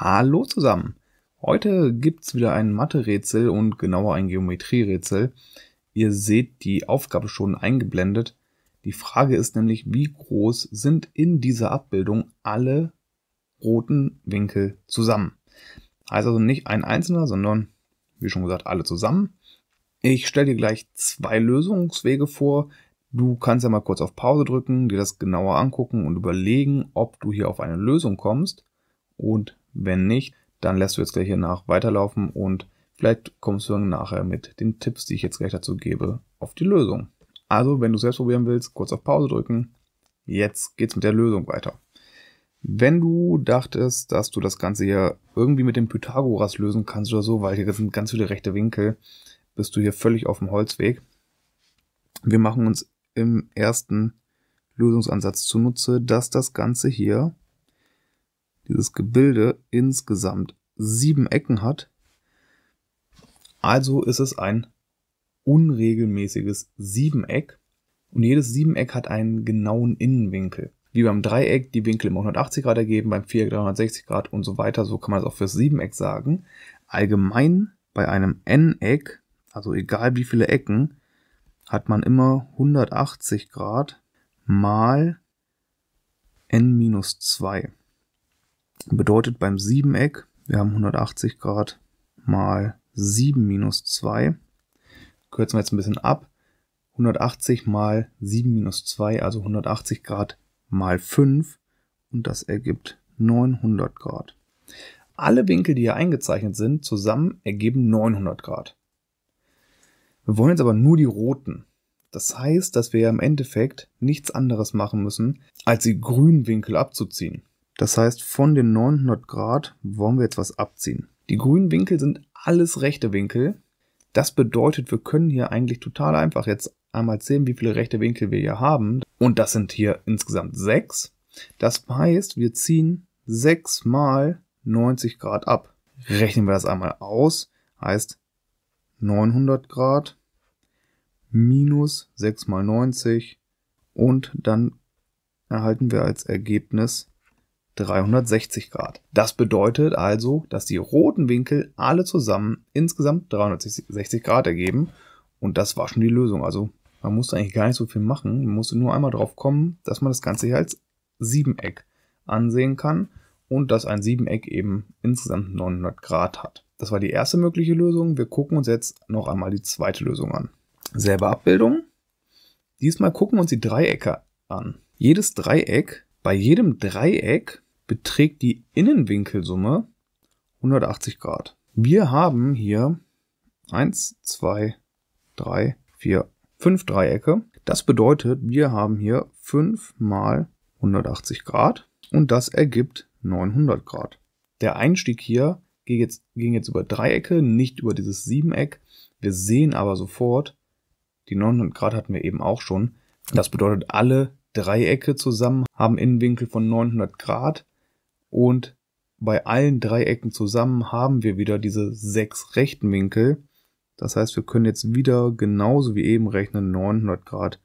Hallo zusammen! Heute gibt's wieder ein Mathe-Rätsel und genauer ein Geometrie-Rätsel. Ihr seht die Aufgabe schon eingeblendet. Die Frage ist nämlich, wie groß sind in dieser Abbildung alle roten Winkel zusammen? Heißt also nicht ein einzelner, sondern, wie schon gesagt, alle zusammen. Ich stelle dir gleich zwei Lösungswege vor, Du kannst ja mal kurz auf Pause drücken, dir das genauer angucken und überlegen, ob du hier auf eine Lösung kommst. Und wenn nicht, dann lässt du jetzt gleich hier nach weiterlaufen und vielleicht kommst du dann nachher mit den Tipps, die ich jetzt gleich dazu gebe, auf die Lösung. Also, wenn du selbst probieren willst, kurz auf Pause drücken. Jetzt geht's mit der Lösung weiter. Wenn du dachtest, dass du das Ganze hier irgendwie mit dem Pythagoras lösen kannst oder so, weil hier sind ganz viele rechte Winkel, bist du hier völlig auf dem Holzweg. Wir machen uns im ersten Lösungsansatz zunutze, dass das Ganze hier dieses Gebilde insgesamt sieben Ecken hat. Also ist es ein unregelmäßiges Siebeneck und jedes Siebeneck hat einen genauen Innenwinkel. Wie beim Dreieck die Winkel immer 180 Grad ergeben, beim Viereck 360 Grad und so weiter. So kann man es auch fürs Siebeneck sagen. Allgemein bei einem N-Eck, also egal wie viele Ecken, hat man immer 180 Grad mal n minus 2. Bedeutet beim Siebeneck, wir haben 180 Grad mal 7 minus 2. Kürzen wir jetzt ein bisschen ab. 180 mal 7 minus 2, also 180 Grad mal 5. Und das ergibt 900 Grad. Alle Winkel, die hier eingezeichnet sind, zusammen ergeben 900 Grad. Wir wollen jetzt aber nur die roten. Das heißt, dass wir im Endeffekt nichts anderes machen müssen, als die grünen Winkel abzuziehen. Das heißt, von den 900 Grad wollen wir jetzt was abziehen. Die grünen Winkel sind alles rechte Winkel. Das bedeutet, wir können hier eigentlich total einfach jetzt einmal zählen, wie viele rechte Winkel wir hier haben. Und das sind hier insgesamt sechs. Das heißt, wir ziehen sechs mal 90 Grad ab. Rechnen wir das einmal aus, heißt 900 Grad minus 6 mal 90 und dann erhalten wir als Ergebnis 360 Grad. Das bedeutet also, dass die roten Winkel alle zusammen insgesamt 360 Grad ergeben. Und das war schon die Lösung. Also man musste eigentlich gar nicht so viel machen. Man musste nur einmal drauf kommen, dass man das Ganze hier als Siebeneck ansehen kann und dass ein Siebeneck eben insgesamt 900 Grad hat. Das war die erste mögliche Lösung. Wir gucken uns jetzt noch einmal die zweite Lösung an. Selbe Abbildung. Diesmal gucken wir uns die Dreiecke an. Jedes Dreieck, bei jedem Dreieck beträgt die Innenwinkelsumme 180 Grad. Wir haben hier 1, 2, 3, 4, 5 Dreiecke. Das bedeutet, wir haben hier 5 mal 180 Grad und das ergibt 900 Grad. Der Einstieg hier ging jetzt, ging jetzt über Dreiecke, nicht über dieses Siebeneck. Wir sehen aber sofort, die 900 Grad hatten wir eben auch schon. Das bedeutet, alle Dreiecke zusammen haben Innenwinkel von 900 Grad. Und bei allen Dreiecken zusammen haben wir wieder diese sechs rechten Winkel. Das heißt, wir können jetzt wieder genauso wie eben rechnen 900 Grad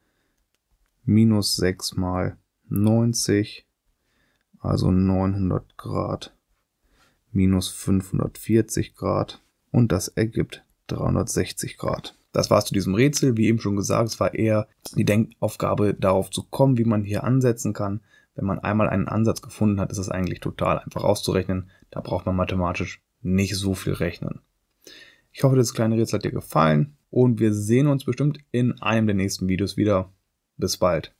minus 6 mal 90, also 900 Grad minus 540 Grad und das ergibt 360 Grad. Das war es zu diesem Rätsel. Wie eben schon gesagt, es war eher die Denkaufgabe darauf zu kommen, wie man hier ansetzen kann wenn man einmal einen Ansatz gefunden hat, ist es eigentlich total einfach auszurechnen. Da braucht man mathematisch nicht so viel rechnen. Ich hoffe, das kleine Rätsel hat dir gefallen und wir sehen uns bestimmt in einem der nächsten Videos wieder. Bis bald.